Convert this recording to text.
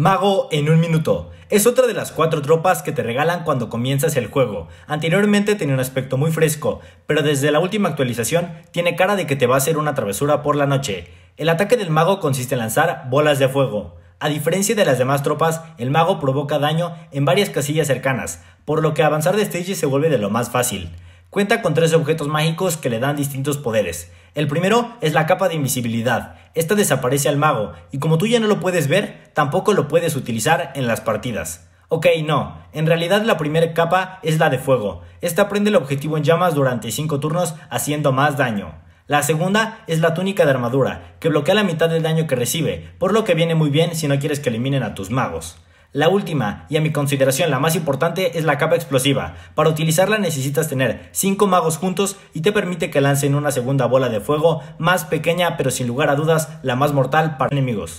Mago en un minuto. Es otra de las cuatro tropas que te regalan cuando comienzas el juego. Anteriormente tenía un aspecto muy fresco, pero desde la última actualización tiene cara de que te va a hacer una travesura por la noche. El ataque del mago consiste en lanzar bolas de fuego. A diferencia de las demás tropas, el mago provoca daño en varias casillas cercanas, por lo que avanzar de stage se vuelve de lo más fácil. Cuenta con tres objetos mágicos que le dan distintos poderes. El primero es la capa de invisibilidad. Esta desaparece al mago y como tú ya no lo puedes ver, tampoco lo puedes utilizar en las partidas. Ok, no. En realidad la primera capa es la de fuego. Esta prende el objetivo en llamas durante 5 turnos haciendo más daño. La segunda es la túnica de armadura, que bloquea la mitad del daño que recibe, por lo que viene muy bien si no quieres que eliminen a tus magos. La última, y a mi consideración la más importante, es la capa explosiva. Para utilizarla necesitas tener 5 magos juntos y te permite que lancen una segunda bola de fuego más pequeña pero sin lugar a dudas la más mortal para enemigos.